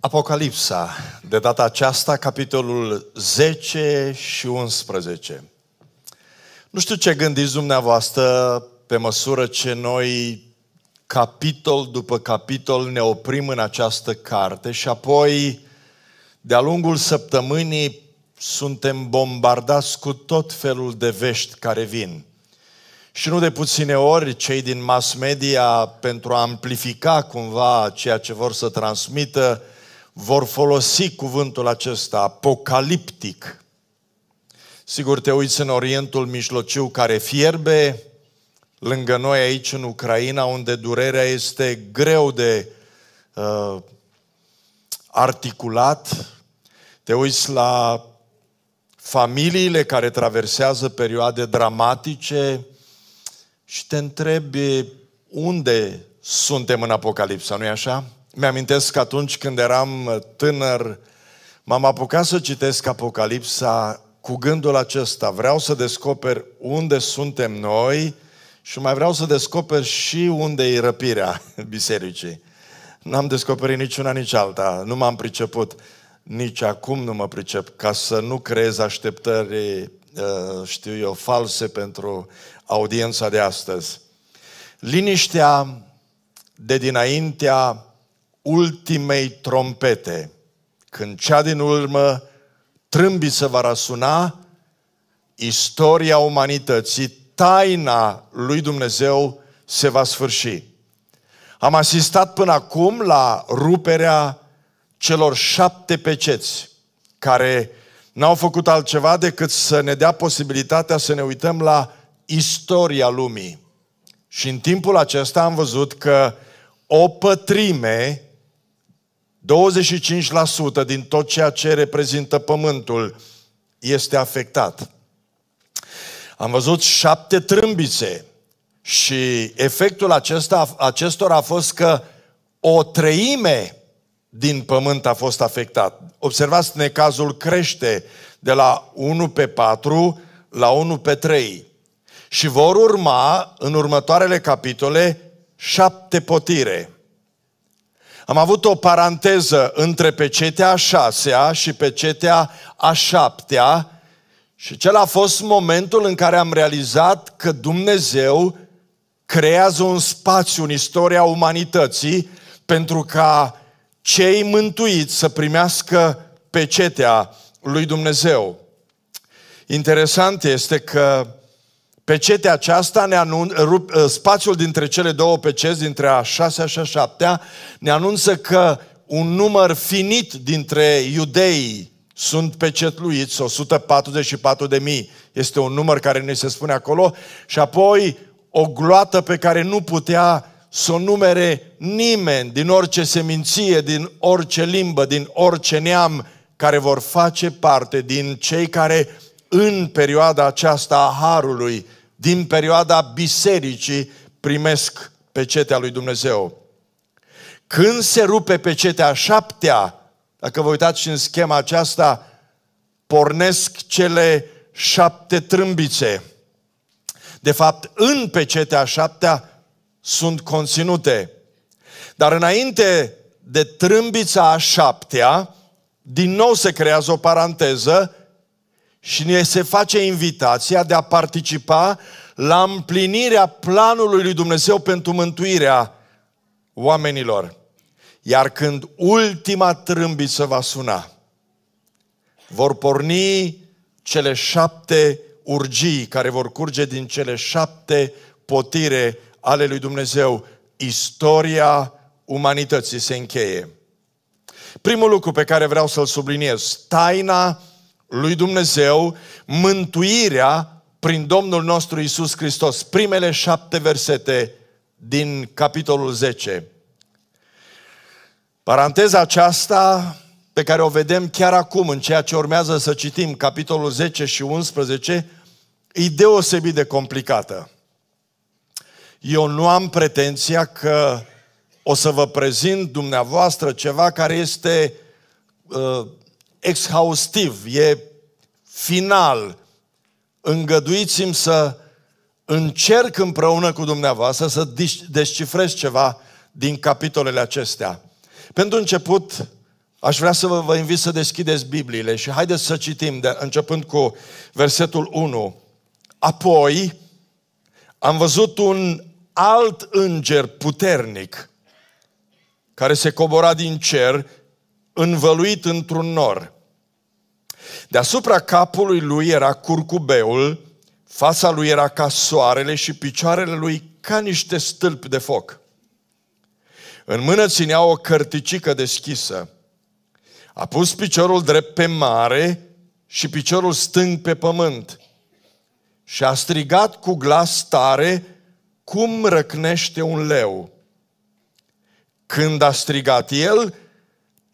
Apocalipsa, de data aceasta, capitolul 10 și 11. Nu știu ce gândiți dumneavoastră pe măsură ce noi, capitol după capitol, ne oprim în această carte și apoi, de-a lungul săptămânii, suntem bombardați cu tot felul de vești care vin. Și nu de puține ori cei din mass media, pentru a amplifica cumva ceea ce vor să transmită, vor folosi cuvântul acesta apocaliptic. Sigur, te uiți în Orientul Mijlociu care fierbe, lângă noi aici în Ucraina, unde durerea este greu de uh, articulat. Te uiți la familiile care traversează perioade dramatice și te întrebi unde suntem în Apocalipsa, nu-i așa? Mi-amintesc că atunci când eram tânăr, m-am apucat să citesc Apocalipsa cu gândul acesta. Vreau să descoper unde suntem noi și mai vreau să descoper și unde e răpirea bisericii. N-am descoperit niciuna, nici alta. Nu m-am priceput. Nici acum nu mă pricep. Ca să nu creez așteptări, ă, știu eu, false pentru audiența de astăzi. Liniștea de dinaintea ultimei trompete, când cea din urmă trâmbi se va răsuna, istoria umanității, taina lui Dumnezeu se va sfârși. Am asistat până acum la ruperea celor șapte peceți, care n-au făcut altceva decât să ne dea posibilitatea să ne uităm la istoria lumii. Și în timpul acesta am văzut că o pătrime 25% din tot ceea ce reprezintă pământul este afectat. Am văzut șapte trâmbițe și efectul acesta, acestora a fost că o treime din pământ a fost afectat. Observați, necazul crește de la 1 pe 4 la 1 pe 3 și vor urma în următoarele capitole șapte potire. Am avut o paranteză între pecetea a șasea și pecetea a șaptea și cel a fost momentul în care am realizat că Dumnezeu creează un spațiu în istoria umanității pentru ca cei mântuiți să primească pecetea lui Dumnezeu. Interesant este că Pecetea aceasta, ne anun- rup, ă, spațiul dintre cele două peceți, dintre a șasea și a șaptea, ne anunță că un număr finit dintre iudei sunt pecetluiți, 144 de mii. Este un număr care ne se spune acolo. Și apoi o gloată pe care nu putea să o numere nimeni din orice seminție, din orice limbă, din orice neam, care vor face parte din cei care în perioada aceasta a Harului din perioada bisericii primesc pecetea lui Dumnezeu. Când se rupe pecetea șaptea, dacă vă uitați și în schema aceasta, pornesc cele șapte trâmbițe. De fapt, în pecetea șaptea sunt conținute. Dar înainte de trâmbița a șaptea, din nou se creează o paranteză și ne se face invitația de a participa la împlinirea planului lui Dumnezeu pentru mântuirea oamenilor. Iar când ultima trâmbiță va suna, vor porni cele șapte urgii care vor curge din cele șapte potire ale lui Dumnezeu. Istoria umanității se încheie. Primul lucru pe care vreau să-l subliniez, taina lui Dumnezeu mântuirea prin Domnul nostru Isus Hristos. Primele șapte versete din capitolul 10. Paranteza aceasta pe care o vedem chiar acum în ceea ce urmează să citim, capitolul 10 și 11, e deosebit de complicată. Eu nu am pretenția că o să vă prezint dumneavoastră ceva care este uh, exhaustiv, e final. Îngăduiți-mi să încerc împreună cu dumneavoastră să descifrez ceva din capitolele acestea. Pentru început, aș vrea să vă, invit să deschideți Bibliile și haideți să citim, de, începând cu versetul 1. Apoi, am văzut un alt înger puternic care se cobora din cer învăluit într-un nor. Deasupra capului lui era curcubeul, fața lui era ca soarele și picioarele lui ca niște stâlpi de foc. În mână ținea o cărticică deschisă. A pus piciorul drept pe mare și piciorul stâng pe pământ. Și a strigat cu glas tare cum răcnește un leu. Când a strigat el,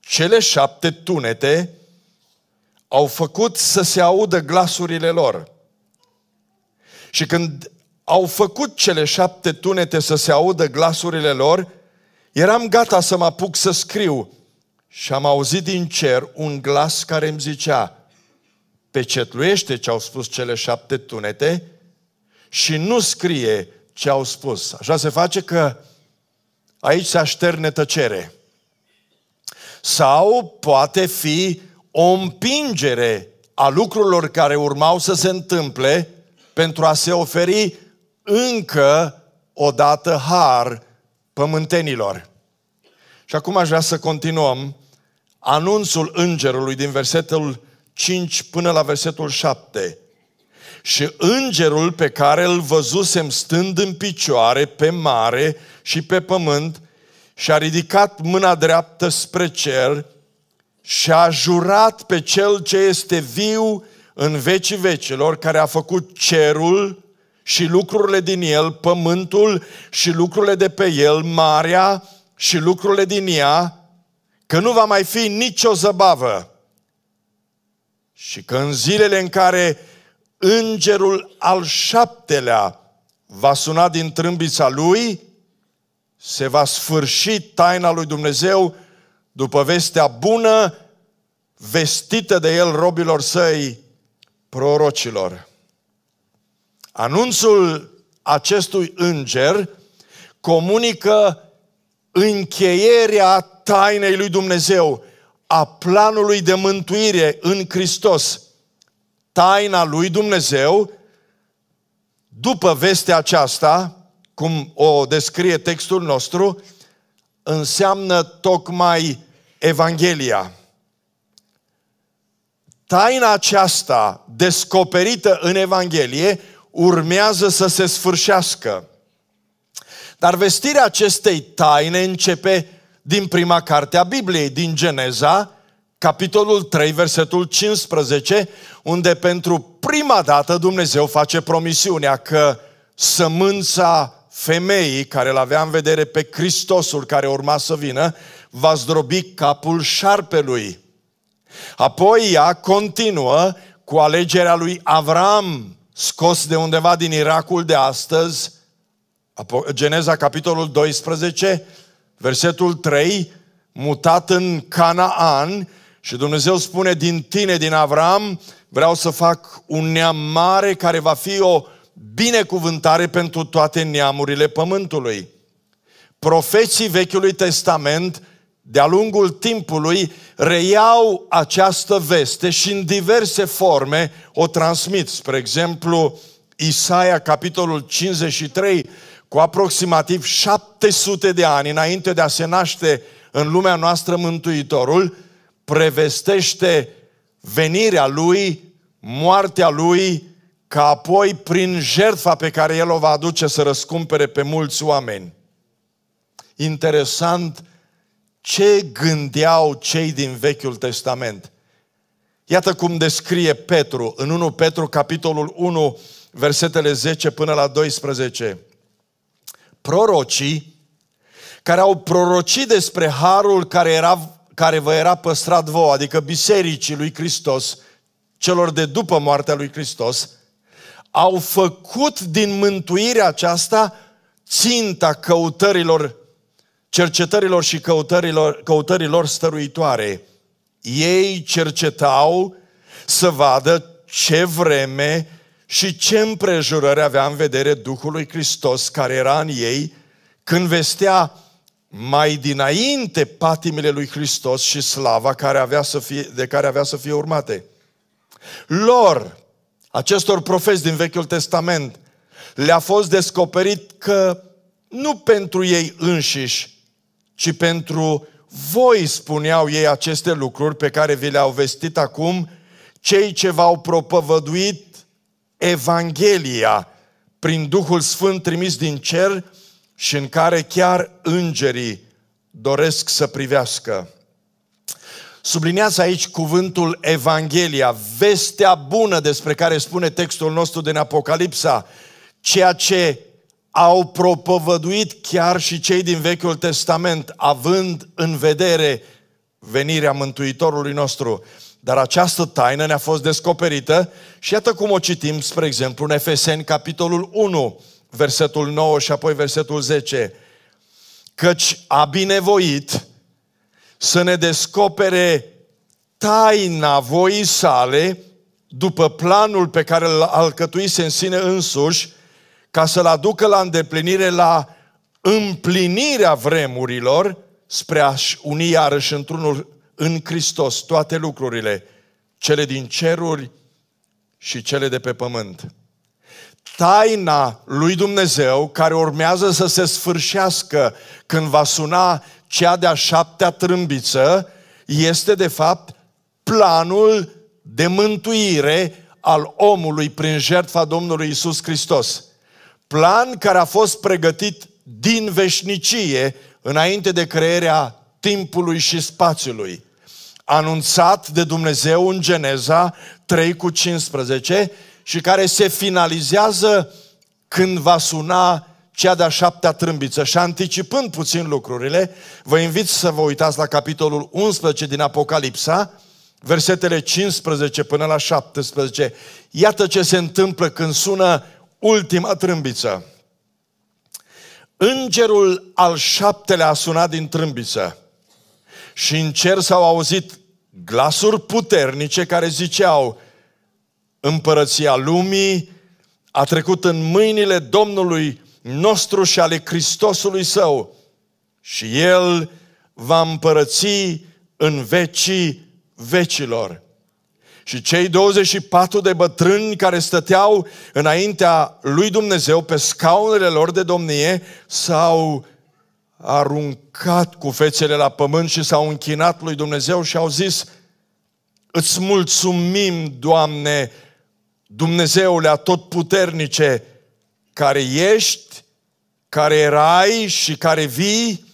cele șapte tunete au făcut să se audă glasurile lor. Și când au făcut cele șapte tunete să se audă glasurile lor, eram gata să mă apuc să scriu. Și am auzit din cer un glas care îmi zicea, pecetluiește ce au spus cele șapte tunete și nu scrie ce au spus. Așa se face că aici se așterne tăcere sau poate fi o împingere a lucrurilor care urmau să se întâmple pentru a se oferi încă o dată har pământenilor. Și acum aș vrea să continuăm anunțul îngerului din versetul 5 până la versetul 7. Și îngerul pe care îl văzusem stând în picioare pe mare și pe pământ și a ridicat mâna dreaptă spre cer și a jurat pe cel ce este viu în vecii vecilor, care a făcut cerul și lucrurile din el, pământul și lucrurile de pe el, marea și lucrurile din ea, că nu va mai fi nicio zăbavă. Și că în zilele în care îngerul al șaptelea va suna din trâmbița lui, se va sfârși taina lui Dumnezeu după vestea bună vestită de el robilor săi, prorocilor. Anunțul acestui înger comunică încheierea tainei lui Dumnezeu, a planului de mântuire în Hristos. Taina lui Dumnezeu, după vestea aceasta, cum o descrie textul nostru, înseamnă tocmai Evanghelia. Taina aceasta descoperită în Evanghelie urmează să se sfârșească. Dar vestirea acestei taine începe din prima carte a Bibliei, din Geneza, capitolul 3, versetul 15, unde pentru prima dată Dumnezeu face promisiunea că sămânța femeii care îl avea în vedere pe Hristosul care urma să vină, va zdrobi capul șarpelui. Apoi ea continuă cu alegerea lui Avram, scos de undeva din iracul de astăzi, Geneza capitolul 12, versetul 3, mutat în Canaan și Dumnezeu spune din tine, din Avram, vreau să fac un neam mare care va fi o binecuvântare pentru toate neamurile pământului. Profeții Vechiului Testament, de-a lungul timpului, reiau această veste și în diverse forme o transmit. Spre exemplu, Isaia, capitolul 53, cu aproximativ 700 de ani înainte de a se naște în lumea noastră Mântuitorul, prevestește venirea lui, moartea lui, ca apoi prin jertfa pe care El o va aduce să răscumpere pe mulți oameni. Interesant ce gândeau cei din Vechiul Testament. Iată cum descrie Petru în 1 Petru, capitolul 1, versetele 10 până la 12. Prorocii care au prorocit despre harul care, era, care vă era păstrat vouă, adică bisericii lui Hristos, celor de după moartea lui Hristos, au făcut din mântuirea aceasta ținta căutărilor, cercetărilor și căutărilor, căutărilor stăruitoare. Ei cercetau să vadă ce vreme și ce împrejurări avea în vedere lui Hristos care era în ei când vestea mai dinainte patimile lui Hristos și slava care avea să fie, de care avea să fie urmate. Lor acestor profeți din Vechiul Testament, le-a fost descoperit că nu pentru ei înșiși, ci pentru voi spuneau ei aceste lucruri pe care vi le-au vestit acum cei ce v-au propovăduit Evanghelia prin Duhul Sfânt trimis din cer și în care chiar îngerii doresc să privească. Subliniați aici cuvântul Evanghelia, vestea bună despre care spune textul nostru din Apocalipsa, ceea ce au propovăduit chiar și cei din Vechiul Testament, având în vedere venirea Mântuitorului nostru. Dar această taină ne-a fost descoperită și iată cum o citim, spre exemplu, în Efeseni, capitolul 1, versetul 9 și apoi versetul 10. Căci a binevoit, să ne descopere taina voii sale după planul pe care îl alcătuise în sine însuși, ca să-l aducă la îndeplinire, la împlinirea vremurilor, spre a-și uni iarăși într-unul în Hristos toate lucrurile, cele din ceruri și cele de pe pământ. Taina lui Dumnezeu, care urmează să se sfârșească când va suna cea de-a șaptea trâmbiță este de fapt planul de mântuire al omului prin jertfa Domnului Isus Hristos. Plan care a fost pregătit din veșnicie înainte de crearea timpului și spațiului. Anunțat de Dumnezeu în Geneza 3 cu 15 și care se finalizează când va suna cea de-a șaptea trâmbiță și anticipând puțin lucrurile, vă invit să vă uitați la capitolul 11 din Apocalipsa, versetele 15 până la 17. Iată ce se întâmplă când sună ultima trâmbiță. Îngerul al șaptelea a sunat din trâmbiță și în cer s-au auzit glasuri puternice care ziceau împărăția lumii a trecut în mâinile Domnului nostru și ale Hristosului Său și El va împărăți în vecii vecilor. Și cei 24 de bătrâni care stăteau înaintea lui Dumnezeu pe scaunele lor de domnie s-au aruncat cu fețele la pământ și s-au închinat lui Dumnezeu și au zis, Îți mulțumim, Doamne, Dumnezeule atotputernice, puternice, care ești, care erai și care vii,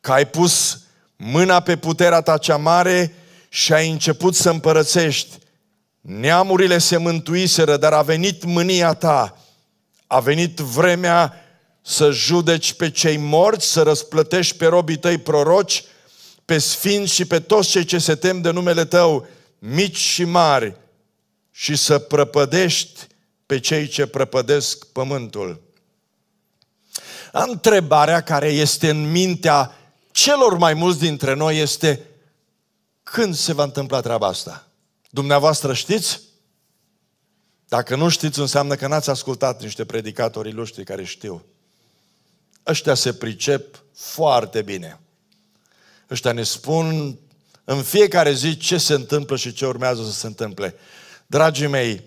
că ai pus mâna pe puterea ta cea mare și ai început să împărățești. Neamurile se mântuiseră, dar a venit mânia ta. A venit vremea să judeci pe cei morți, să răsplătești pe robii tăi proroci, pe sfinți și pe toți cei ce se tem de numele tău, mici și mari, și să prăpădești pe cei ce prăpădesc pământul. Întrebarea care este în mintea celor mai mulți dintre noi este când se va întâmpla treaba asta? Dumneavoastră știți? Dacă nu știți, înseamnă că n-ați ascultat niște predicatori luștri care știu. Ăștia se pricep foarte bine. Ăștia ne spun în fiecare zi ce se întâmplă și ce urmează să se întâmple. Dragii mei,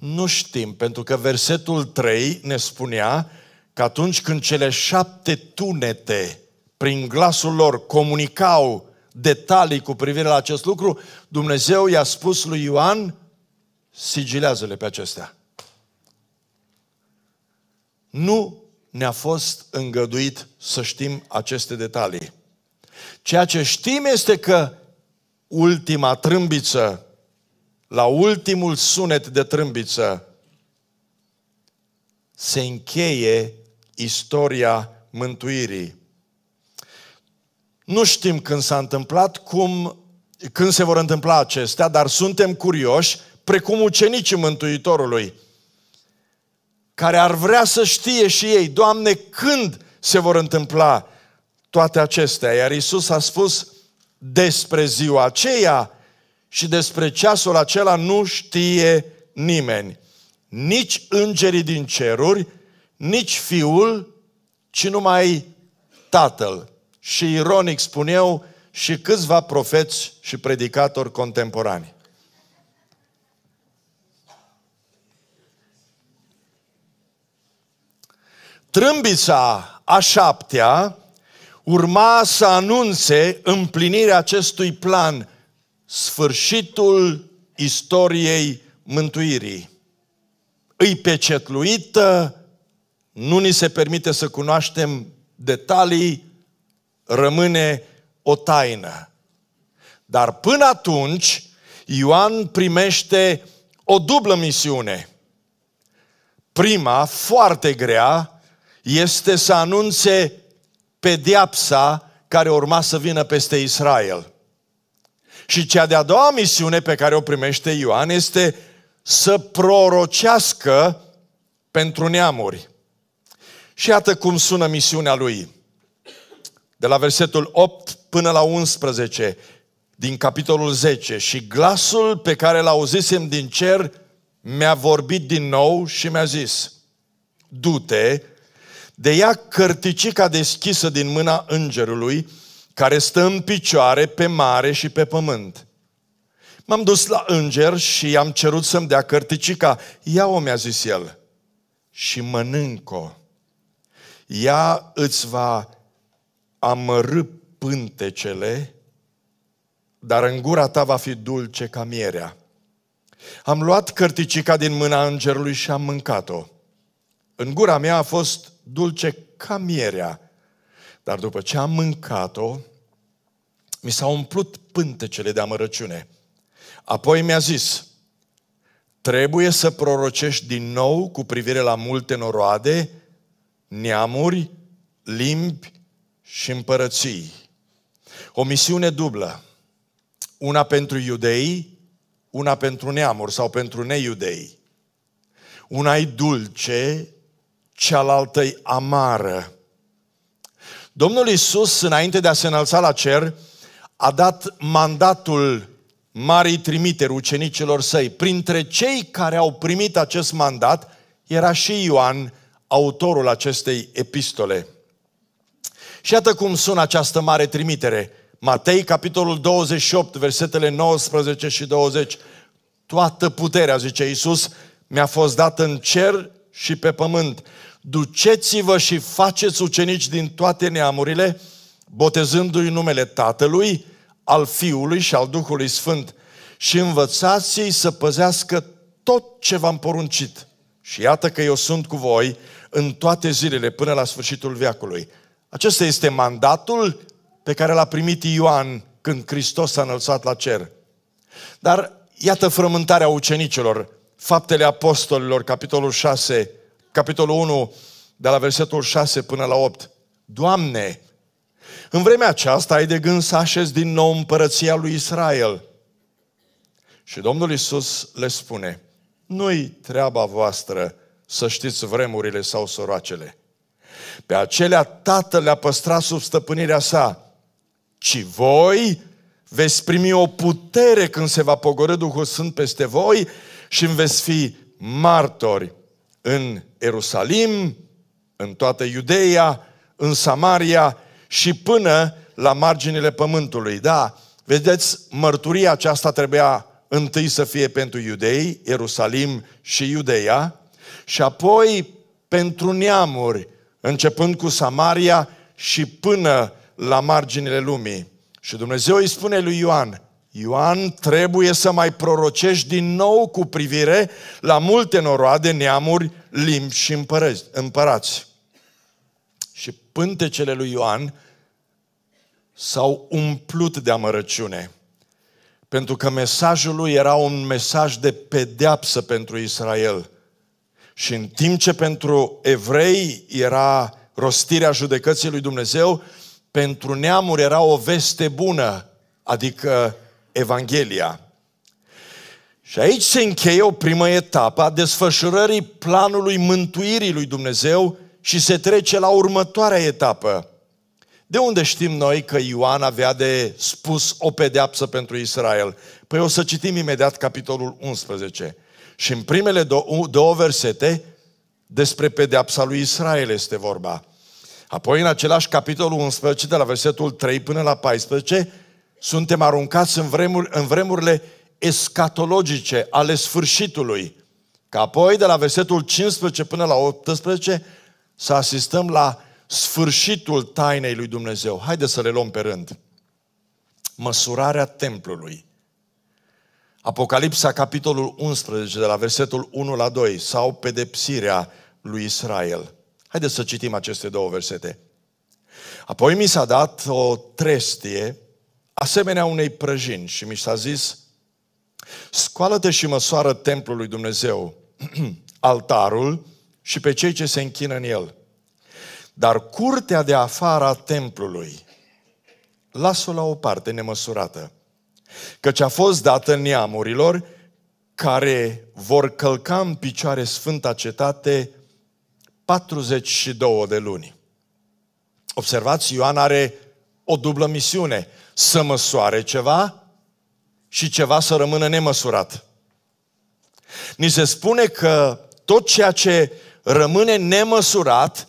nu știm, pentru că versetul 3 ne spunea că atunci când cele șapte tunete, prin glasul lor, comunicau detalii cu privire la acest lucru, Dumnezeu i-a spus lui Ioan, sigilează-le pe acestea. Nu ne-a fost îngăduit să știm aceste detalii. Ceea ce știm este că ultima trâmbiță la ultimul sunet de trâmbiță, se încheie istoria mântuirii. Nu știm când s-a întâmplat, cum, când se vor întâmpla acestea, dar suntem curioși, precum ucenicii Mântuitorului, care ar vrea să știe și ei, Doamne, când se vor întâmpla toate acestea. Iar Isus a spus despre ziua aceea, și despre ceasul acela nu știe nimeni. Nici îngerii din ceruri, nici fiul, ci numai tatăl. Și ironic spun eu, și câțiva profeți și predicatori contemporani. Trâmbița a șaptea urma să anunțe împlinirea acestui plan sfârșitul istoriei mântuirii. Îi pecetluită, nu ni se permite să cunoaștem detalii, rămâne o taină. Dar până atunci, Ioan primește o dublă misiune. Prima, foarte grea, este să anunțe pediapsa care urma să vină peste Israel. Și cea de-a doua misiune pe care o primește Ioan este să prorocească pentru neamuri. Și iată cum sună misiunea lui. De la versetul 8 până la 11 din capitolul 10. Și glasul pe care l-auzisem din cer mi-a vorbit din nou și mi-a zis, du-te, de ea cărticica deschisă din mâna îngerului care stă în picioare pe mare și pe pământ. M-am dus la înger și am cerut să-mi dea cărticica. Ia-o, mi-a zis el, și mănânc-o. Ea îți va amărâ pântecele, dar în gura ta va fi dulce ca mierea. Am luat cărticica din mâna îngerului și am mâncat-o. În gura mea a fost dulce ca mierea, dar după ce am mâncat-o, mi s-au umplut pântecele de amărăciune. Apoi mi-a zis, trebuie să prorocești din nou cu privire la multe noroade, neamuri, limbi și împărății. O misiune dublă, una pentru iudei, una pentru neamuri sau pentru neiudei. Una e dulce, cealaltă e amară. Domnul Isus, înainte de a se înălța la cer, a dat mandatul marii trimiteri ucenicilor săi. Printre cei care au primit acest mandat era și Ioan, autorul acestei epistole. Și iată cum sună această mare trimitere. Matei, capitolul 28, versetele 19 și 20. Toată puterea, zice Iisus, mi-a fost dată în cer și pe pământ. Duceți-vă și faceți ucenici din toate neamurile, botezându-i numele Tatălui, al Fiului și al Duhului Sfânt și învățați-i să păzească tot ce v-am poruncit. Și iată că eu sunt cu voi în toate zilele până la sfârșitul veacului. Acesta este mandatul pe care l-a primit Ioan când Hristos s-a înălțat la cer. Dar iată frământarea ucenicilor, faptele apostolilor, capitolul 6, capitolul 1, de la versetul 6 până la 8. Doamne, în vremea aceasta ai de gând să așezi din nou împărăția lui Israel. Și Domnul Isus le spune, nu-i treaba voastră să știți vremurile sau soroacele. Pe acelea Tatăl le-a păstrat sub stăpânirea sa, ci voi veți primi o putere când se va pogorâ Duhul Sfânt peste voi și veți fi martori în Ierusalim, în toată Iudeia, în Samaria și până la marginile pământului. Da, vedeți, mărturia aceasta trebuia întâi să fie pentru iudei, Ierusalim și Iudeia, și apoi pentru neamuri, începând cu Samaria și până la marginile lumii. Și Dumnezeu îi spune lui Ioan, Ioan trebuie să mai prorocești din nou cu privire la multe noroade, neamuri, limbi și împărăți, împărați pântecele lui Ioan s-au umplut de amărăciune. Pentru că mesajul lui era un mesaj de pedeapsă pentru Israel. Și în timp ce pentru evrei era rostirea judecății lui Dumnezeu, pentru neamuri era o veste bună, adică Evanghelia. Și aici se încheie o primă etapă a desfășurării planului mântuirii lui Dumnezeu și se trece la următoarea etapă. De unde știm noi că Ioan avea de spus o pedeapsă pentru Israel? Păi o să citim imediat capitolul 11. Și în primele două, versete despre pedeapsa lui Israel este vorba. Apoi în același capitolul 11, de la versetul 3 până la 14, suntem aruncați în, vremur, în vremurile escatologice ale sfârșitului. Ca apoi, de la versetul 15 până la 18, să asistăm la sfârșitul tainei lui Dumnezeu. Haideți să le luăm pe rând. Măsurarea templului. Apocalipsa, capitolul 11, de la versetul 1 la 2, sau pedepsirea lui Israel. Haideți să citim aceste două versete. Apoi mi s-a dat o trestie, asemenea unei prăjini, și mi s-a zis, scoală-te și măsoară templul lui Dumnezeu, altarul și pe cei ce se închină în el. Dar curtea de afară a templului, las-o la o parte nemăsurată, căci a fost dată neamurilor care vor călca în picioare Sfânta Cetate 42 de luni. Observați, Ioan are o dublă misiune, să măsoare ceva și ceva să rămână nemăsurat. Ni se spune că tot ceea ce rămâne nemăsurat,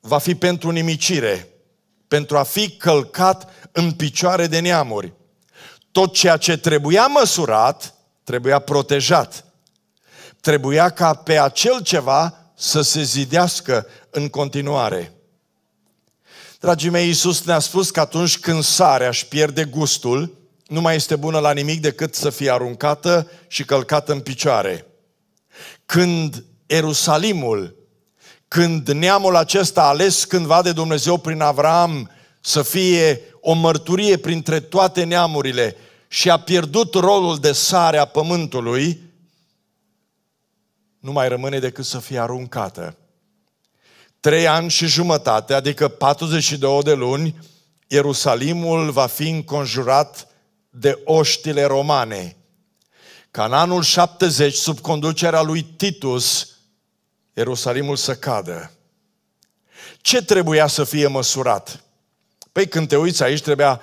va fi pentru nimicire, pentru a fi călcat în picioare de neamuri. Tot ceea ce trebuia măsurat, trebuia protejat. Trebuia ca pe acel ceva să se zidească în continuare. Dragii mei, Iisus ne-a spus că atunci când sarea își pierde gustul, nu mai este bună la nimic decât să fie aruncată și călcată în picioare. Când Ierusalimul, când neamul acesta ales cândva de Dumnezeu prin Avram să fie o mărturie printre toate neamurile și a pierdut rolul de sare a pământului, nu mai rămâne decât să fie aruncată. Trei ani și jumătate, adică 42 de luni, Ierusalimul va fi înconjurat de oștile romane. Ca în anul 70, sub conducerea lui Titus, Ierusalimul să cadă. Ce trebuia să fie măsurat? Păi când te uiți aici trebuia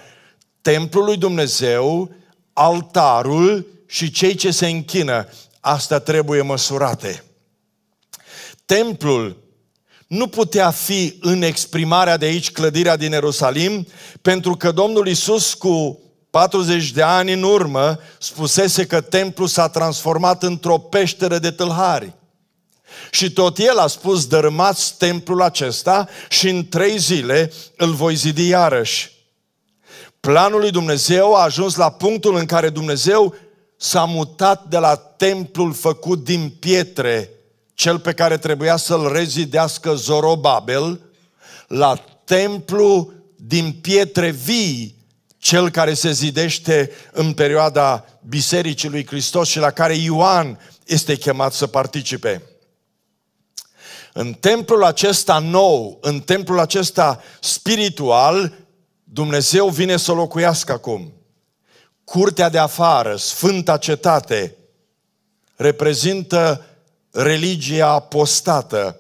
templul lui Dumnezeu, altarul și cei ce se închină. Asta trebuie măsurate. Templul nu putea fi în exprimarea de aici clădirea din Ierusalim, pentru că Domnul Isus cu 40 de ani în urmă spusese că templul s-a transformat într-o peșteră de tâlhari. Și tot el a spus, dărâmați templul acesta și în trei zile îl voi zidi iarăși. Planul lui Dumnezeu a ajuns la punctul în care Dumnezeu s-a mutat de la templul făcut din pietre, cel pe care trebuia să-l rezidească Zorobabel, la templu din pietre vii, cel care se zidește în perioada Bisericii lui Hristos și la care Ioan este chemat să participe. În templul acesta nou, în templul acesta spiritual, Dumnezeu vine să locuiască acum. Curtea de afară, sfânta cetate, reprezintă religia apostată.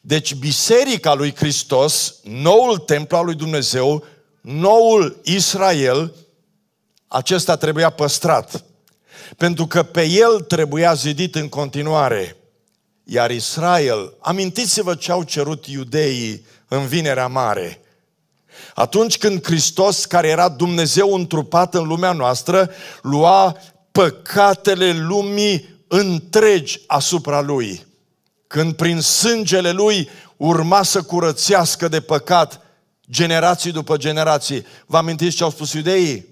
Deci biserica lui Hristos, noul templu al lui Dumnezeu, noul Israel, acesta trebuia păstrat. Pentru că pe el trebuia zidit în continuare. Iar Israel, amintiți-vă ce au cerut iudeii în vinerea mare. Atunci când Hristos, care era Dumnezeu întrupat în lumea noastră, lua păcatele lumii întregi asupra Lui. Când prin sângele Lui urma să curățească de păcat generații după generații. Vă amintiți ce au spus iudeii?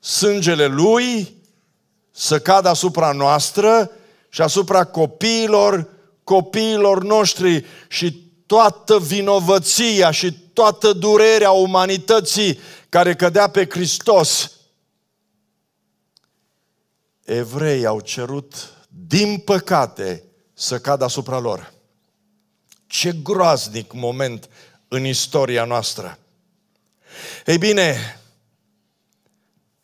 Sângele Lui să cadă asupra noastră și asupra copiilor, copiilor noștri și toată vinovăția și toată durerea umanității care cădea pe Hristos. Evrei au cerut, din păcate, să cadă asupra lor. Ce groaznic moment în istoria noastră! Ei bine,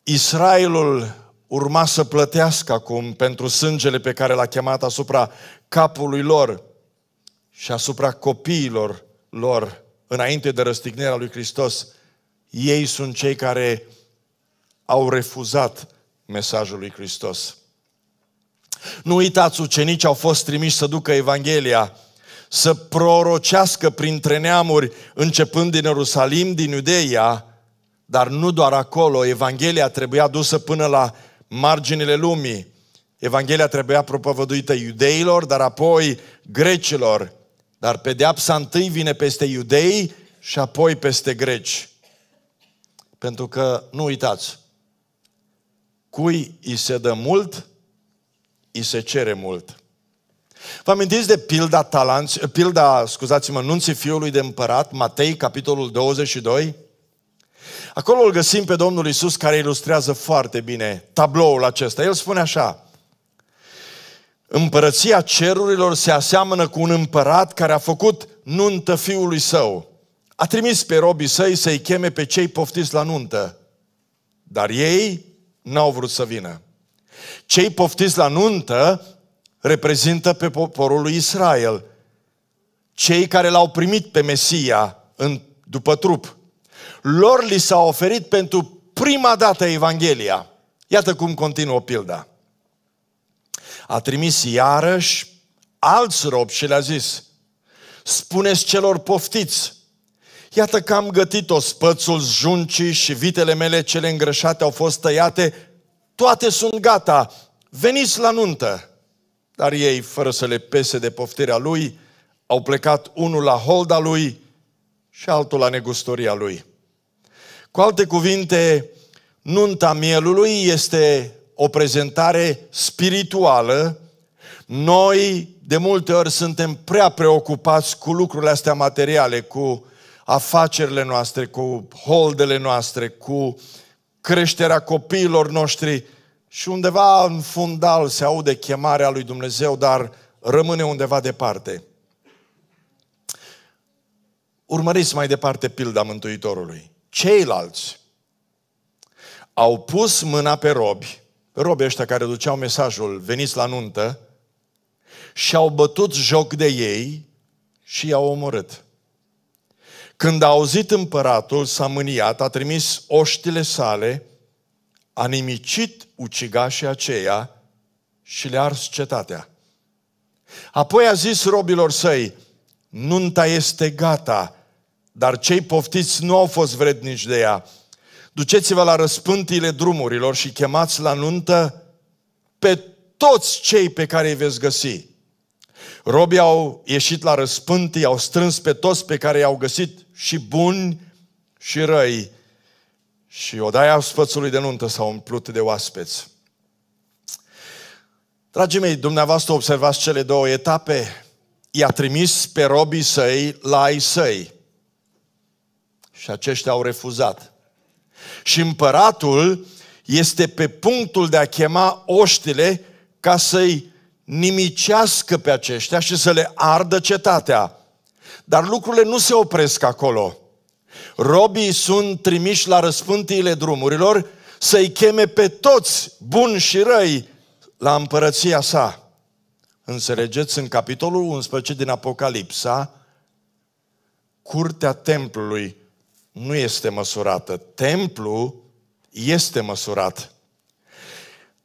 Israelul urma să plătească acum pentru sângele pe care l-a chemat asupra capului lor și asupra copiilor lor înainte de răstignirea lui Hristos. Ei sunt cei care au refuzat mesajul lui Hristos. Nu uitați, ucenici au fost trimiși să ducă Evanghelia, să prorocească printre neamuri, începând din Ierusalim, din Iudeia, dar nu doar acolo, Evanghelia trebuia dusă până la marginile lumii. Evanghelia trebuia propovăduită iudeilor, dar apoi grecilor. Dar pedeapsa întâi vine peste iudei și apoi peste greci. Pentru că, nu uitați, cui îi se dă mult, îi se cere mult. Vă amintiți de pilda, talanți, pilda scuzați-mă, nunții fiului de împărat, Matei, capitolul 22? Acolo îl găsim pe Domnul Isus care ilustrează foarte bine tabloul acesta. El spune așa, Împărăția cerurilor se aseamănă cu un împărat care a făcut nuntă fiului său. A trimis pe robii săi să-i cheme pe cei poftiți la nuntă, dar ei n-au vrut să vină. Cei poftiți la nuntă reprezintă pe poporul lui Israel, cei care l-au primit pe Mesia în, după trup, lor li s-a oferit pentru prima dată Evanghelia. Iată cum continuă pilda. A trimis iarăși alți rob și le-a zis, spuneți celor poftiți, iată că am gătit spățul juncii și vitele mele cele îngrășate au fost tăiate, toate sunt gata, veniți la nuntă. Dar ei, fără să le pese de poftirea lui, au plecat unul la holda lui și altul la negustoria lui. Cu alte cuvinte, nunta mielului este o prezentare spirituală. Noi, de multe ori, suntem prea preocupați cu lucrurile astea materiale, cu afacerile noastre, cu holdele noastre, cu creșterea copiilor noștri și undeva în fundal se aude chemarea lui Dumnezeu, dar rămâne undeva departe. Urmăriți mai departe pilda Mântuitorului ceilalți au pus mâna pe robi, Robi ăștia care duceau mesajul, veniți la nuntă, și au bătut joc de ei și i-au omorât. Când a auzit împăratul, s-a mâniat, a trimis oștile sale, a nimicit ucigașii aceia și le-a ars cetatea. Apoi a zis robilor săi, nunta este gata, dar cei poftiți nu au fost vrednici de ea. Duceți-vă la răspântiile drumurilor și chemați la nuntă pe toți cei pe care îi veți găsi. Robii au ieșit la răspântii, au strâns pe toți pe care i-au găsit și buni și răi. Și odaia spățului de nuntă s-a umplut de oaspeți. Dragii mei, dumneavoastră observați cele două etape. I-a trimis pe robii săi la ai săi. Și aceștia au refuzat. Și împăratul este pe punctul de a chema oștile ca să-i nimicească pe aceștia și să le ardă cetatea. Dar lucrurile nu se opresc acolo. Robii sunt trimiși la răspântiile drumurilor să-i cheme pe toți, bun și răi, la împărăția sa. Înțelegeți, în capitolul 11 din Apocalipsa, curtea templului nu este măsurată. Templu este măsurat.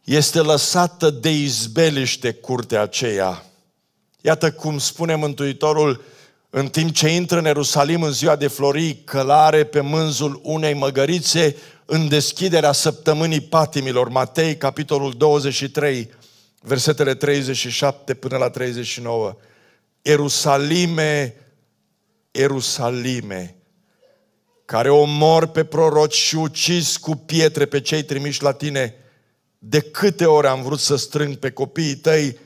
Este lăsată de izbeliște curtea aceea. Iată cum spune Mântuitorul, în timp ce intră în Ierusalim în ziua de florii, călare pe mânzul unei măgărițe, în deschiderea săptămânii patimilor, Matei, capitolul 23, versetele 37 până la 39. Ierusalime, Ierusalime, care omor pe proroci și ucizi cu pietre pe cei trimiși la tine, de câte ori am vrut să strâng pe copiii tăi,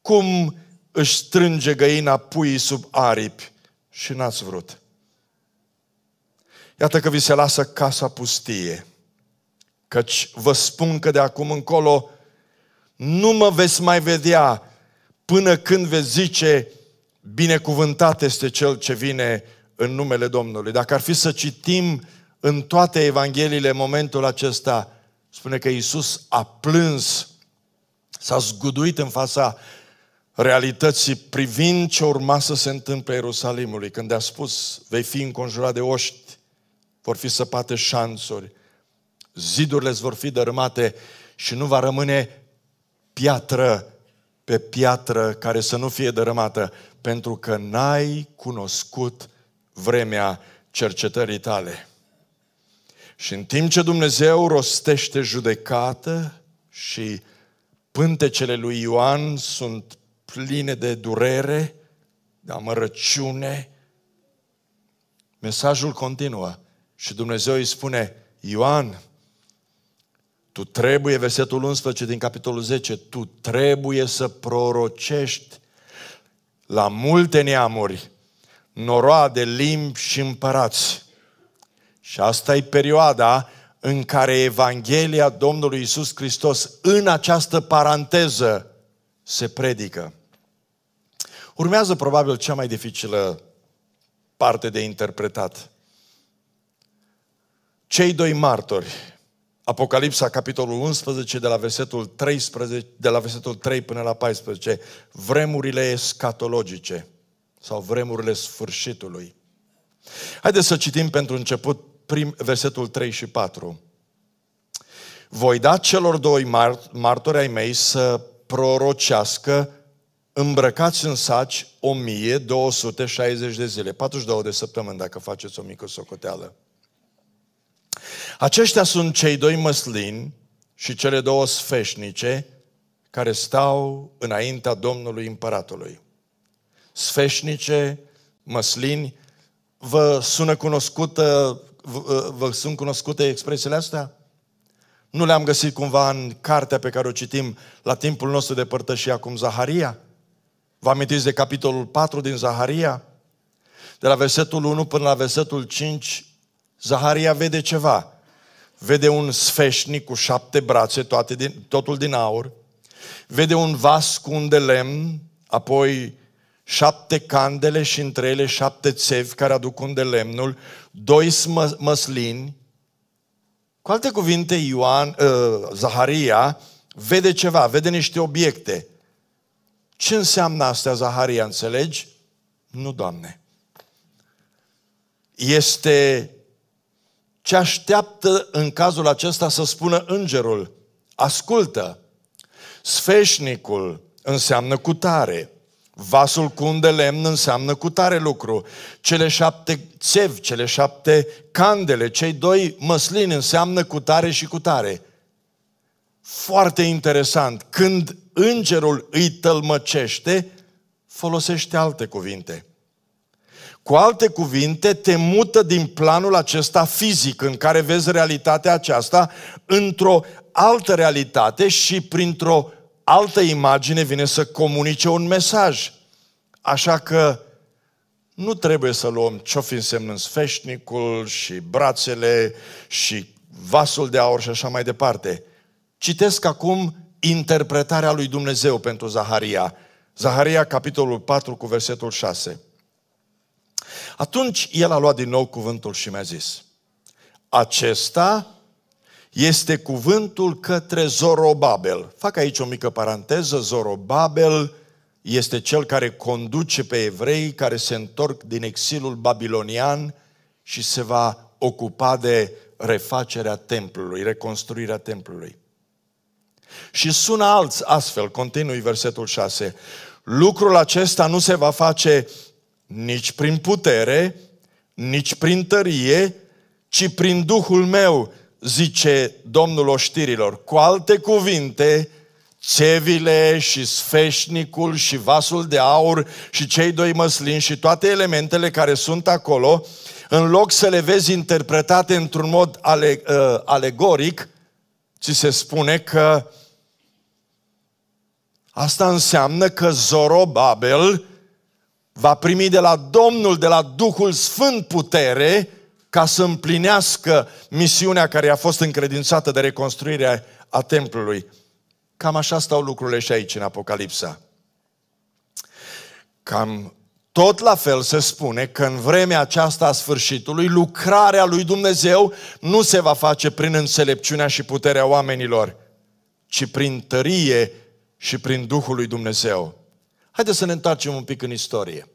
cum își strânge găina puii sub aripi și n-ați vrut. Iată că vi se lasă casa pustie, căci vă spun că de acum încolo nu mă veți mai vedea până când veți zice, binecuvântat este cel ce vine în numele Domnului. Dacă ar fi să citim în toate Evangheliile momentul acesta, spune că Iisus a plâns, s-a zguduit în fața realității privind ce urma să se întâmple Ierusalimului. Când a spus, vei fi înconjurat de oști, vor fi săpate șanțuri, zidurile îți vor fi dărâmate și nu va rămâne piatră pe piatră care să nu fie dărâmată, pentru că n-ai cunoscut vremea cercetării tale. Și în timp ce Dumnezeu rostește judecată și pântecele lui Ioan sunt pline de durere, de amărăciune, mesajul continuă și Dumnezeu îi spune, Ioan, tu trebuie, versetul 11 din capitolul 10, tu trebuie să prorocești la multe neamuri noroade, limbi și împărați. Și asta e perioada în care Evanghelia Domnului Isus Hristos în această paranteză se predică. Urmează probabil cea mai dificilă parte de interpretat. Cei doi martori, Apocalipsa, capitolul 11, de la versetul, 13, de la versetul 3 până la 14, vremurile escatologice – sau vremurile sfârșitului. Haideți să citim pentru început prim, versetul 3 și 4. Voi da celor doi mart- martori ai mei să prorocească îmbrăcați în saci 1260 de zile, 42 de săptămâni, dacă faceți o mică socoteală. Aceștia sunt cei doi măslini și cele două sfeșnice care stau înaintea Domnului Împăratului sfeșnice, măslini. Vă sună cunoscută, vă, uh, vă sunt cunoscute expresiile astea? Nu le-am găsit cumva în cartea pe care o citim la timpul nostru de părtășie acum, Zaharia? Vă amintiți de capitolul 4 din Zaharia? De la versetul 1 până la versetul 5, Zaharia vede ceva. Vede un sfeșnic cu șapte brațe, toate din, totul din aur. Vede un vas cu un de lemn, apoi șapte candele și între ele șapte țevi care aduc unde lemnul, doi smă- măslini. Cu alte cuvinte, Ioan, uh, Zaharia vede ceva, vede niște obiecte. Ce înseamnă asta, Zaharia, înțelegi? Nu, Doamne. Este ce așteaptă în cazul acesta să spună îngerul. Ascultă, sfeșnicul înseamnă cutare, Vasul cu un de lemn înseamnă cu tare lucru. Cele șapte țevi, cele șapte candele, cei doi măslini înseamnă cu tare și cu tare. Foarte interesant. Când îngerul îi tălmăcește, folosește alte cuvinte. Cu alte cuvinte, te mută din planul acesta fizic în care vezi realitatea aceasta într-o altă realitate și printr-o altă imagine vine să comunice un mesaj. Așa că nu trebuie să luăm ce-o fi însemnând sfeșnicul și brațele și vasul de aur și așa mai departe. Citesc acum interpretarea lui Dumnezeu pentru Zaharia. Zaharia, capitolul 4, cu versetul 6. Atunci el a luat din nou cuvântul și mi-a zis, acesta este cuvântul către Zorobabel. Fac aici o mică paranteză, Zorobabel este cel care conduce pe evrei care se întorc din exilul babilonian și se va ocupa de refacerea templului, reconstruirea templului. Și sună alți astfel, continui versetul 6. Lucrul acesta nu se va face nici prin putere, nici prin tărie, ci prin Duhul meu, zice Domnul oștirilor. Cu alte cuvinte, țevile și sfeșnicul și vasul de aur și cei doi măslini și toate elementele care sunt acolo, în loc să le vezi interpretate într-un mod ale, uh, alegoric, ți se spune că asta înseamnă că Zorobabel va primi de la Domnul, de la Duhul Sfânt putere ca să împlinească misiunea care a fost încredințată de reconstruirea a templului. Cam așa stau lucrurile și aici în Apocalipsa. Cam tot la fel se spune că în vremea aceasta a sfârșitului, lucrarea lui Dumnezeu nu se va face prin înțelepciunea și puterea oamenilor, ci prin tărie și prin Duhul lui Dumnezeu. Haideți să ne întoarcem un pic în istorie.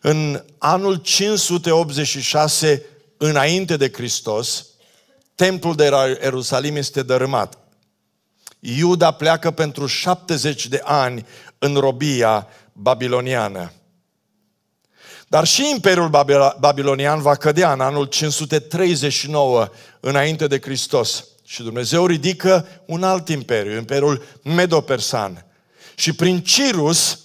În anul 586 înainte de Hristos, templul de Ierusalim este dărâmat. Iuda pleacă pentru 70 de ani în robia babiloniană. Dar și Imperiul Babilonian va cădea în anul 539 înainte de Hristos. Și Dumnezeu ridică un alt imperiu, Imperiul Medopersan. Și prin Cirus,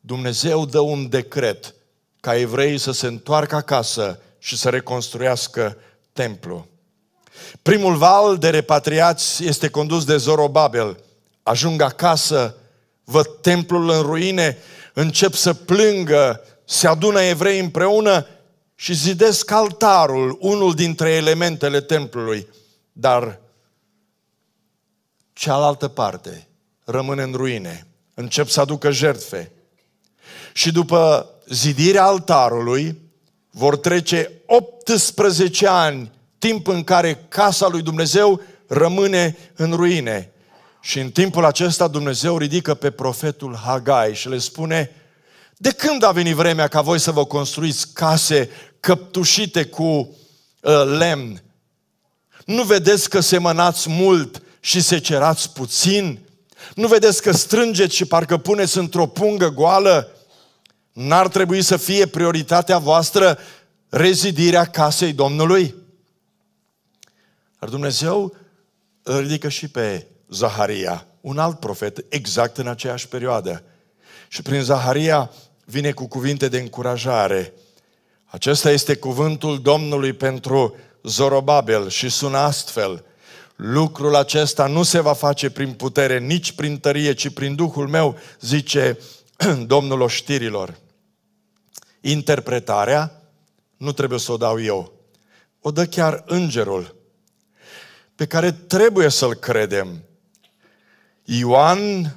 Dumnezeu dă un decret ca evreii să se întoarcă acasă și să reconstruiască templu. Primul val de repatriați este condus de Zorobabel. Ajung acasă, văd templul în ruine, încep să plângă, se adună evrei împreună și zidesc altarul, unul dintre elementele templului. Dar cealaltă parte rămâne în ruine. Încep să aducă jertfe. Și după zidirea altarului vor trece 18 ani, timp în care casa lui Dumnezeu rămâne în ruine. Și în timpul acesta Dumnezeu ridică pe profetul Hagai și le spune, de când a venit vremea ca voi să vă construiți case căptușite cu uh, lemn? Nu vedeți că semănați mult și se cerați puțin? Nu vedeți că strângeți și parcă puneți într-o pungă goală? N-ar trebui să fie prioritatea voastră rezidirea casei Domnului? Dar Dumnezeu îl ridică și pe Zaharia, un alt profet, exact în aceeași perioadă. Și prin Zaharia vine cu cuvinte de încurajare. Acesta este cuvântul Domnului pentru Zorobabel și sună astfel. Lucrul acesta nu se va face prin putere, nici prin tărie, ci prin Duhul meu, zice domnul oștirilor. Interpretarea nu trebuie să o dau eu. O dă chiar îngerul, pe care trebuie să-l credem. Ioan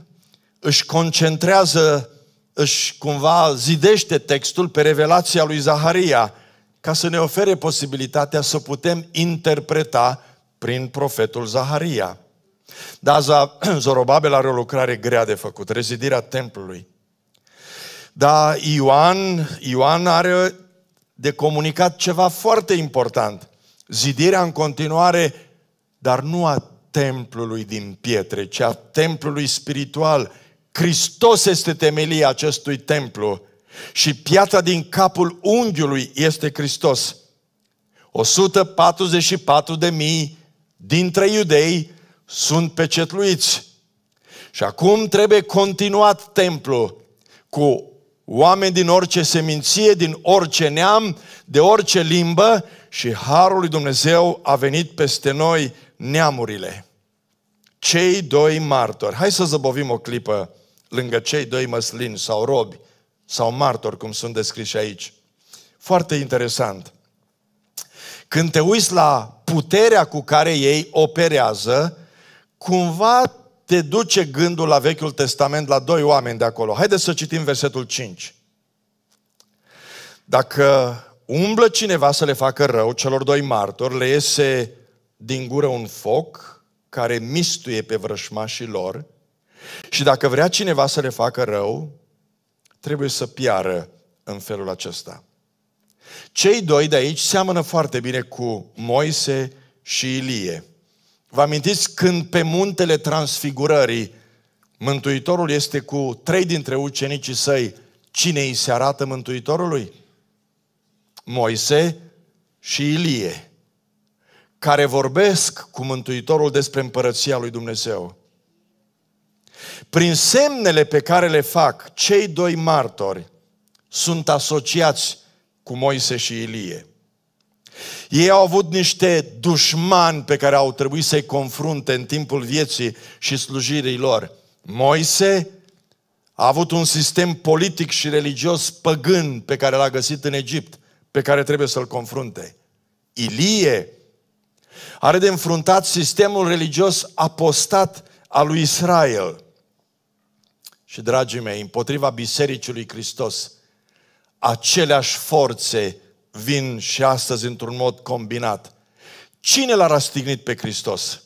își concentrează, își cumva zidește textul pe revelația lui Zaharia, ca să ne ofere posibilitatea să putem interpreta prin profetul Zaharia. Dar Zorobabel are o lucrare grea de făcut, rezidirea templului. Dar Ioan, Ioan are de comunicat ceva foarte important. Zidirea în continuare, dar nu a templului din pietre, ci a templului spiritual. Hristos este temelia acestui templu și piatra din capul unghiului este Hristos. 144 de mii dintre iudei sunt pecetluiți. Și acum trebuie continuat templu cu oameni din orice seminție, din orice neam, de orice limbă și Harul lui Dumnezeu a venit peste noi neamurile. Cei doi martori. Hai să zăbovim o clipă lângă cei doi măslini sau robi sau martori, cum sunt descriși aici. Foarte interesant. Când te uiți la puterea cu care ei operează, cumva te duce gândul la Vechiul Testament, la doi oameni de acolo. Haideți să citim versetul 5. Dacă umblă cineva să le facă rău celor doi martori, le iese din gură un foc care mistuie pe vrășmașii lor și dacă vrea cineva să le facă rău, trebuie să piară în felul acesta. Cei doi de aici seamănă foarte bine cu Moise și Ilie. Vă amintiți când pe muntele transfigurării Mântuitorul este cu trei dintre ucenicii săi, cine îi se arată Mântuitorului? Moise și Ilie, care vorbesc cu Mântuitorul despre împărăția lui Dumnezeu. Prin semnele pe care le fac, cei doi martori sunt asociați cu Moise și Ilie. Ei au avut niște dușmani pe care au trebuit să-i confrunte în timpul vieții și slujirii lor. Moise a avut un sistem politic și religios păgân pe care l-a găsit în Egipt, pe care trebuie să-l confrunte. Ilie are de înfruntat sistemul religios apostat al lui Israel. Și, dragii mei, împotriva Bisericii lui Hristos, aceleași forțe vin și astăzi într-un mod combinat. Cine l-a răstignit pe Hristos?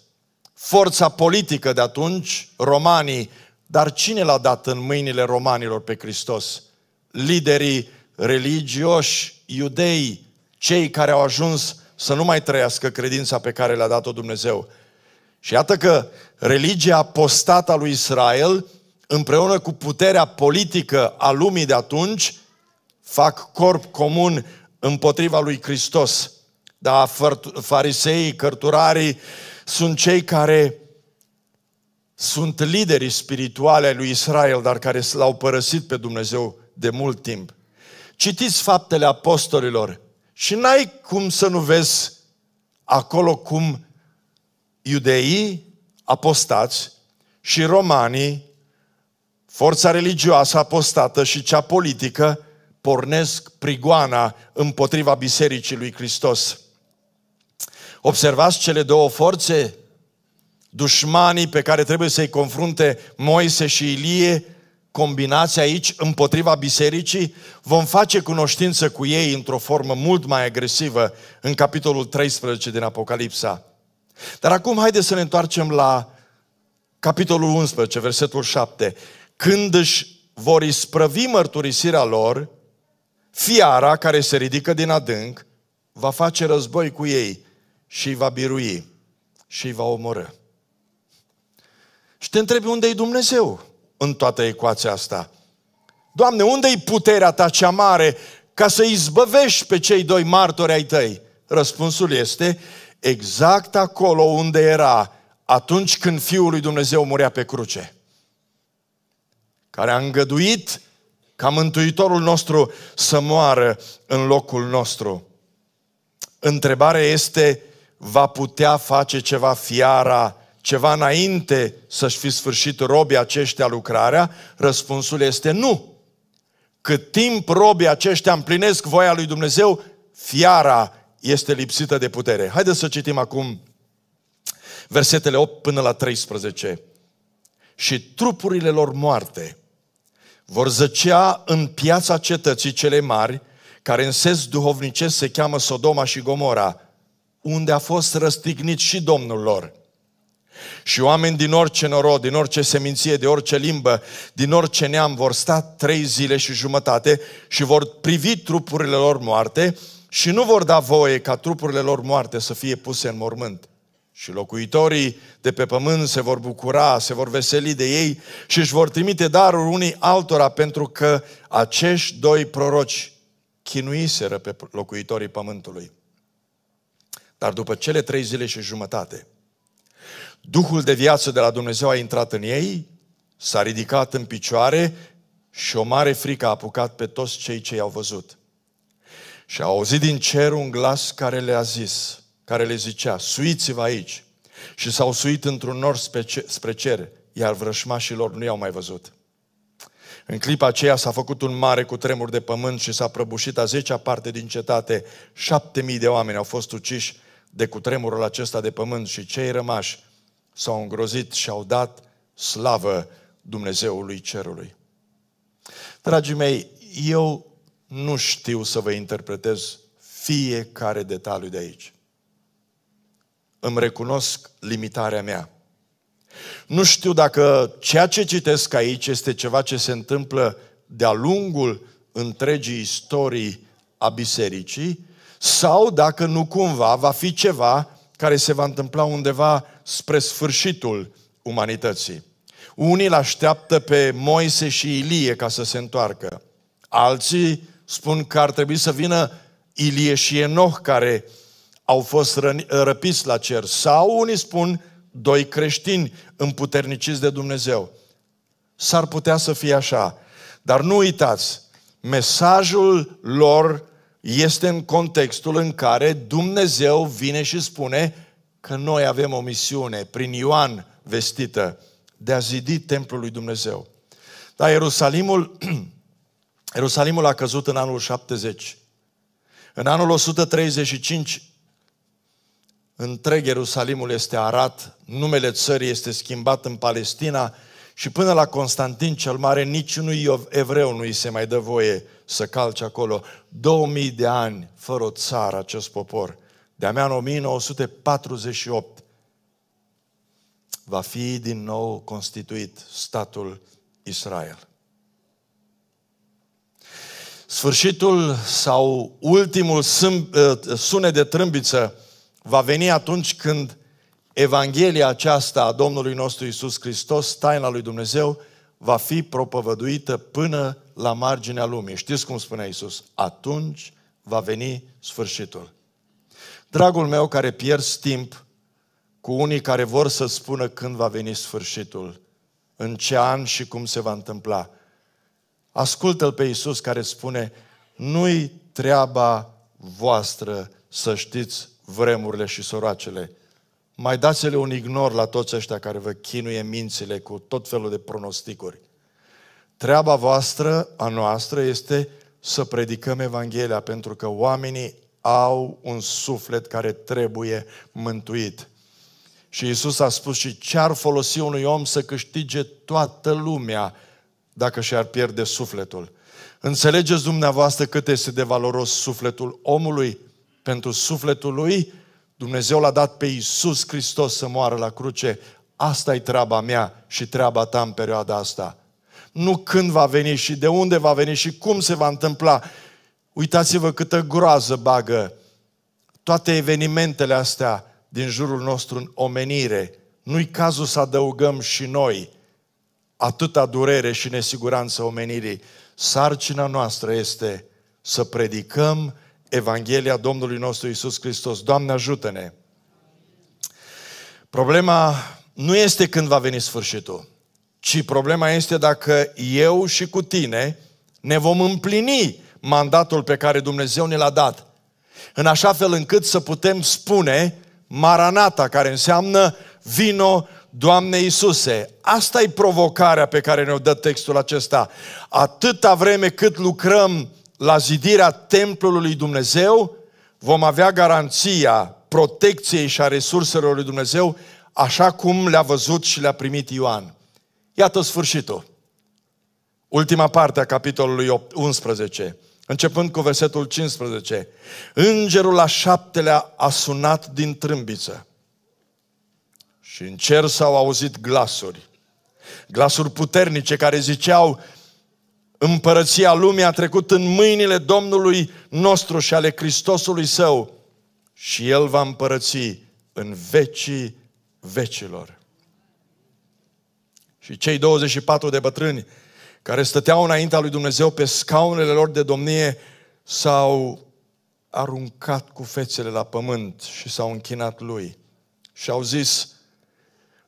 Forța politică de atunci, romanii, dar cine l-a dat în mâinile romanilor pe Hristos? Liderii religioși, iudei, cei care au ajuns să nu mai trăiască credința pe care le-a dat-o Dumnezeu. Și iată că religia apostată a lui Israel, împreună cu puterea politică a lumii de atunci, fac corp comun împotriva lui Hristos. Dar fariseii, cărturarii sunt cei care sunt liderii spirituale ai lui Israel, dar care l-au părăsit pe Dumnezeu de mult timp. Citiți faptele apostolilor și n-ai cum să nu vezi acolo cum iudeii apostați și romanii, forța religioasă apostată și cea politică, pornesc prigoana împotriva Bisericii lui Hristos. Observați cele două forțe, dușmanii pe care trebuie să-i confrunte Moise și Ilie, combinați aici împotriva bisericii, vom face cunoștință cu ei într-o formă mult mai agresivă în capitolul 13 din Apocalipsa. Dar acum haideți să ne întoarcem la capitolul 11, versetul 7. Când își vor isprăvi mărturisirea lor, Fiara care se ridică din adânc va face război cu ei și îi va birui și îi va omorâ. Și te întrebi unde e Dumnezeu în toată ecuația asta. Doamne, unde e puterea ta cea mare ca să izbăvești pe cei doi martori ai tăi? Răspunsul este exact acolo unde era atunci când Fiul lui Dumnezeu murea pe cruce. Care a îngăduit ca Mântuitorul nostru să moară în locul nostru. Întrebarea este, va putea face ceva fiara, ceva înainte să-și fi sfârșit robii aceștia lucrarea? Răspunsul este nu. Cât timp robii aceștia împlinesc voia lui Dumnezeu, fiara este lipsită de putere. Haideți să citim acum versetele 8 până la 13. Și trupurile lor moarte vor zăcea în piața cetății cele mari, care în sens duhovnicesc se cheamă Sodoma și Gomora, unde a fost răstignit și Domnul lor. Și oameni din orice norod, din orice seminție, de orice limbă, din orice neam vor sta trei zile și jumătate și vor privi trupurile lor moarte și nu vor da voie ca trupurile lor moarte să fie puse în mormânt și locuitorii de pe pământ se vor bucura, se vor veseli de ei și își vor trimite darul unii altora pentru că acești doi proroci chinuiseră pe locuitorii pământului. Dar după cele trei zile și jumătate, Duhul de viață de la Dumnezeu a intrat în ei, s-a ridicat în picioare și o mare frică a apucat pe toți cei ce i-au văzut. Și au auzit din cer un glas care le-a zis – care le zicea, suiți-vă aici. Și s-au suit într-un nor spre cer, iar vrășmașilor nu i-au mai văzut. În clipa aceea s-a făcut un mare cu tremur de pământ și s-a prăbușit a zecea parte din cetate. Șapte mii de oameni au fost uciși de cutremurul acesta de pământ și cei rămași s-au îngrozit și au dat slavă Dumnezeului Cerului. Dragii mei, eu nu știu să vă interpretez fiecare detaliu de aici îmi recunosc limitarea mea. Nu știu dacă ceea ce citesc aici este ceva ce se întâmplă de-a lungul întregii istorii a bisericii sau dacă nu cumva va fi ceva care se va întâmpla undeva spre sfârșitul umanității. Unii îl așteaptă pe Moise și Ilie ca să se întoarcă. Alții spun că ar trebui să vină Ilie și Enoch care au fost ă, răpiți la cer. Sau unii spun doi creștini împuterniciți de Dumnezeu. S-ar putea să fie așa. Dar nu uitați, mesajul lor este în contextul în care Dumnezeu vine și spune că noi avem o misiune prin Ioan vestită de a zidi templul lui Dumnezeu. Dar Ierusalimul, Ierusalimul a căzut în anul 70. În anul 135 întreg Ierusalimul este arat, numele țării este schimbat în Palestina și până la Constantin cel Mare niciunui evreu nu îi se mai dă voie să calce acolo. 2000 de ani fără o țară acest popor. De-a mea în 1948 va fi din nou constituit statul Israel. Sfârșitul sau ultimul eh, sunet de trâmbiță va veni atunci când Evanghelia aceasta a Domnului nostru Isus Hristos, taina lui Dumnezeu, va fi propovăduită până la marginea lumii. Știți cum spune Isus? Atunci va veni sfârșitul. Dragul meu care pierzi timp cu unii care vor să spună când va veni sfârșitul, în ce an și cum se va întâmpla. Ascultă-L pe Isus care spune, nu-i treaba voastră să știți vremurile și soroacele. Mai dați-le un ignor la toți ăștia care vă chinuie mințile cu tot felul de pronosticuri. Treaba voastră, a noastră, este să predicăm Evanghelia, pentru că oamenii au un suflet care trebuie mântuit. Și Isus a spus și ce ar folosi unui om să câștige toată lumea dacă și-ar pierde sufletul. Înțelegeți dumneavoastră cât este de valoros sufletul omului pentru sufletul lui, Dumnezeu l-a dat pe Iisus Hristos să moară la cruce. asta e treaba mea și treaba ta în perioada asta. Nu când va veni și de unde va veni și cum se va întâmpla. Uitați-vă câtă groază bagă toate evenimentele astea din jurul nostru în omenire. Nu-i cazul să adăugăm și noi atâta durere și nesiguranță omenirii. Sarcina noastră este să predicăm Evanghelia Domnului nostru Isus Hristos. Doamne, ajută-ne! Problema nu este când va veni sfârșitul, ci problema este dacă eu și cu tine ne vom împlini mandatul pe care Dumnezeu ne l-a dat. În așa fel încât să putem spune Maranata, care înseamnă vino Doamne Iisuse, asta e provocarea pe care ne-o dă textul acesta. Atâta vreme cât lucrăm la zidirea templului lui Dumnezeu, vom avea garanția protecției și a resurselor lui Dumnezeu, așa cum le-a văzut și le-a primit Ioan. Iată sfârșitul. Ultima parte a capitolului 11, începând cu versetul 15. Îngerul la șaptelea a sunat din trâmbiță și în cer s-au auzit glasuri. Glasuri puternice care ziceau, Împărăția lumii a trecut în mâinile Domnului nostru și ale Hristosului său și El va împărăți în vecii vecilor. Și cei 24 de bătrâni care stăteau înaintea lui Dumnezeu pe scaunele lor de domnie s-au aruncat cu fețele la pământ și s-au închinat lui și au zis,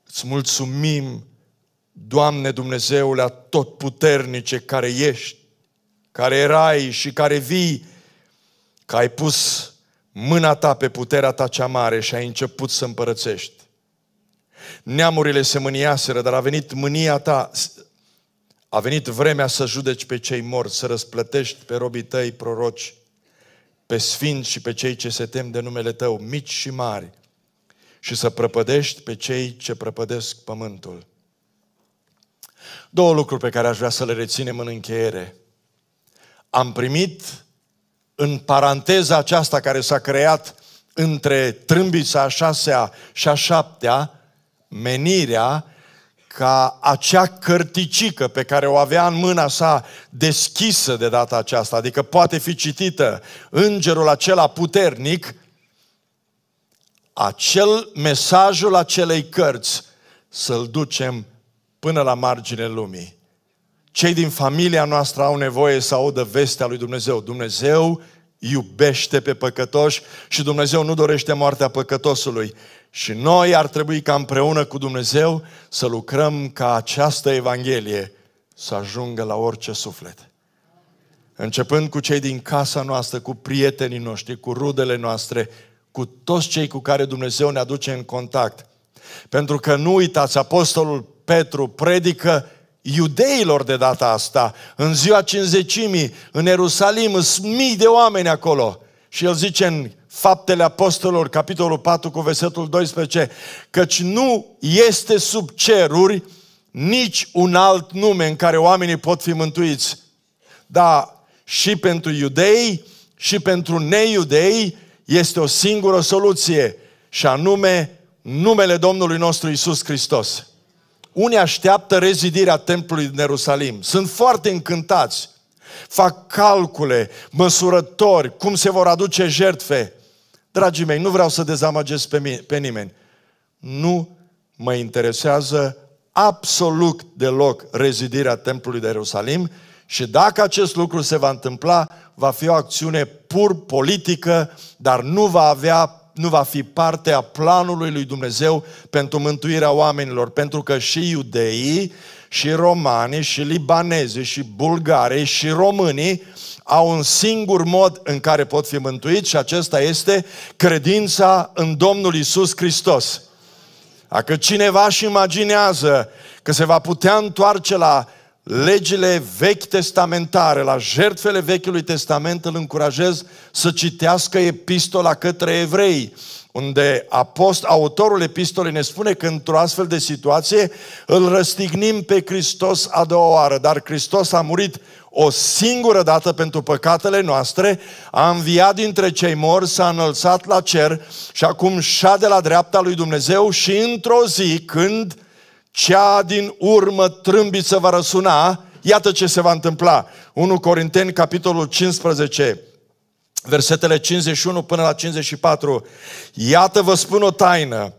îți mulțumim Doamne Dumnezeule atotputernice care ești, care erai și care vii, că ai pus mâna ta pe puterea ta cea mare și ai început să împărățești. Neamurile se mâniaseră, dar a venit mânia ta, a venit vremea să judeci pe cei morți, să răsplătești pe robii tăi proroci, pe sfinți și pe cei ce se tem de numele tău, mici și mari, și să prăpădești pe cei ce prăpădesc pământul. Două lucruri pe care aș vrea să le reținem în încheiere. Am primit în paranteza aceasta care s-a creat între trâmbița a șasea și a șaptea, menirea ca acea cărticică pe care o avea în mâna sa deschisă de data aceasta, adică poate fi citită, îngerul acela puternic, acel mesajul acelei cărți să-l ducem până la margine lumii. Cei din familia noastră au nevoie să audă vestea lui Dumnezeu. Dumnezeu iubește pe păcătoși și Dumnezeu nu dorește moartea păcătosului. Și noi ar trebui ca împreună cu Dumnezeu să lucrăm ca această Evanghelie să ajungă la orice suflet. Începând cu cei din casa noastră, cu prietenii noștri, cu rudele noastre, cu toți cei cu care Dumnezeu ne aduce în contact. Pentru că nu uitați, Apostolul Petru predică iudeilor de data asta, în ziua cinzecimii, în Ierusalim, sunt mii de oameni acolo. Și el zice în Faptele Apostolilor, capitolul 4 cu versetul 12, căci nu este sub ceruri nici un alt nume în care oamenii pot fi mântuiți. Da, și pentru iudei și pentru neiudei este o singură soluție și anume numele Domnului nostru Isus Hristos. Unii așteaptă rezidirea templului din Ierusalim. Sunt foarte încântați. Fac calcule, măsurători, cum se vor aduce jertfe. Dragii mei, nu vreau să dezamăgesc pe, mine, pe nimeni. Nu mă interesează absolut deloc rezidirea templului de Ierusalim și dacă acest lucru se va întâmpla, va fi o acțiune pur politică, dar nu va avea nu va fi parte a planului lui Dumnezeu pentru mântuirea oamenilor, pentru că și iudeii, și romanii, și libanezii, și bulgarii, și românii au un singur mod în care pot fi mântuiți și acesta este credința în Domnul Isus Hristos. Dacă cineva și imaginează că se va putea întoarce la legile vechi testamentare, la jertfele Vechiului Testament, îl încurajez să citească epistola către evrei, unde apost, autorul epistolei ne spune că într-o astfel de situație îl răstignim pe Hristos a doua oară, dar Hristos a murit o singură dată pentru păcatele noastre, a înviat dintre cei mori, s-a înălțat la cer și acum șade la dreapta lui Dumnezeu și într-o zi când cea din urmă trâmbiță va răsuna, iată ce se va întâmpla. 1 Corinteni, capitolul 15, versetele 51 până la 54. Iată vă spun o taină,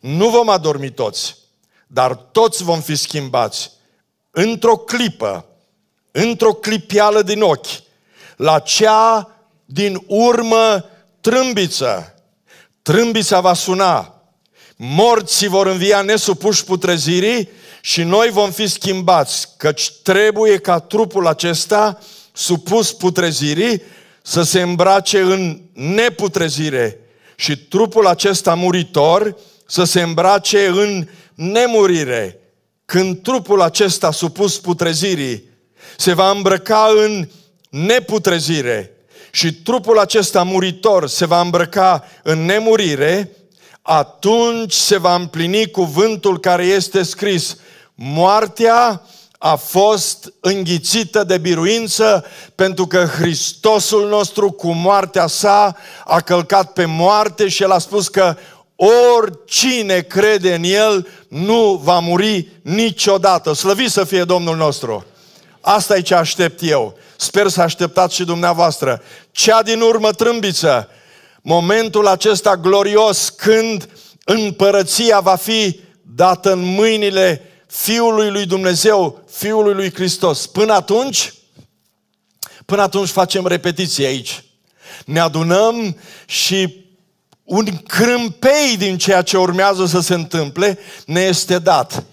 nu vom adormi toți, dar toți vom fi schimbați într-o clipă, într-o clipială din ochi, la cea din urmă trâmbiță. Trâmbița va suna morții vor învia nesupuși putrezirii și noi vom fi schimbați, căci trebuie ca trupul acesta, supus putrezirii, să se îmbrace în neputrezire și trupul acesta muritor să se îmbrace în nemurire. Când trupul acesta supus putrezirii se va îmbrăca în neputrezire și trupul acesta muritor se va îmbrăca în nemurire, atunci se va împlini cuvântul care este scris. Moartea a fost înghițită de biruință pentru că Hristosul nostru cu moartea sa a călcat pe moarte și el a spus că oricine crede în el nu va muri niciodată. Slăvi să fie Domnul nostru! Asta e ce aștept eu. Sper să așteptați și dumneavoastră. Cea din urmă trâmbiță momentul acesta glorios când împărăția va fi dată în mâinile Fiului lui Dumnezeu, Fiului lui Hristos. Până atunci, până atunci facem repetiții aici. Ne adunăm și un crâmpei din ceea ce urmează să se întâmple ne este dat.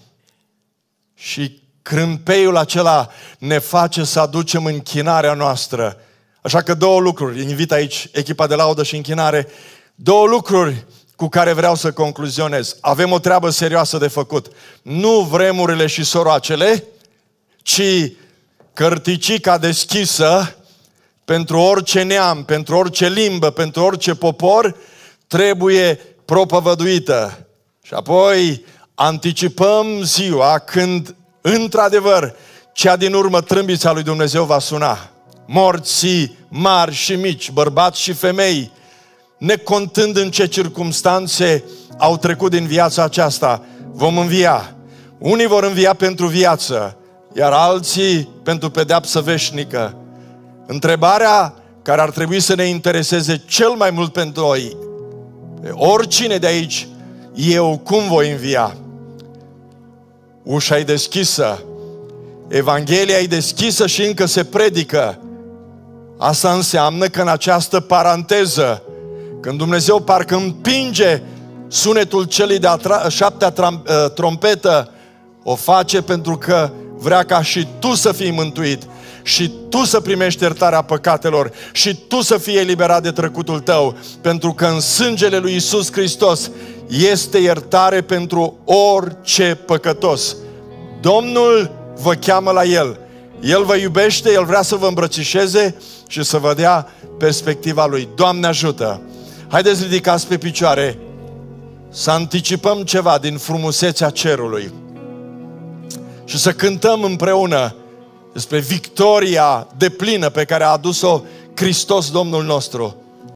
Și crâmpeiul acela ne face să aducem închinarea noastră Așa că două lucruri, invit aici echipa de laudă și închinare, două lucruri cu care vreau să concluzionez. Avem o treabă serioasă de făcut. Nu vremurile și soroacele, ci cărticica deschisă pentru orice neam, pentru orice limbă, pentru orice popor, trebuie propovăduită. Și apoi anticipăm ziua când, într-adevăr, cea din urmă trâmbița lui Dumnezeu va suna morții mari și mici, bărbați și femei, necontând în ce circumstanțe au trecut din viața aceasta, vom învia. Unii vor învia pentru viață, iar alții pentru pedeapsă veșnică. Întrebarea care ar trebui să ne intereseze cel mai mult pentru noi, pe oricine de aici, eu cum voi învia? Ușa e deschisă, Evanghelia e deschisă și încă se predică. Asta înseamnă că în această paranteză, când Dumnezeu parcă împinge sunetul celei de-a tra- șaptea tram- ă, trompetă, o face pentru că vrea ca și tu să fii mântuit și tu să primești iertarea păcatelor și tu să fii eliberat de trecutul tău, pentru că în sângele lui Isus Hristos este iertare pentru orice păcătos. Domnul vă cheamă la El. El vă iubește, El vrea să vă îmbrățișeze, și să vă dea perspectiva Lui. Doamne ajută! Haideți ridicați pe picioare să anticipăm ceva din frumusețea cerului și să cântăm împreună despre victoria deplină pe care a adus-o Hristos Domnul nostru.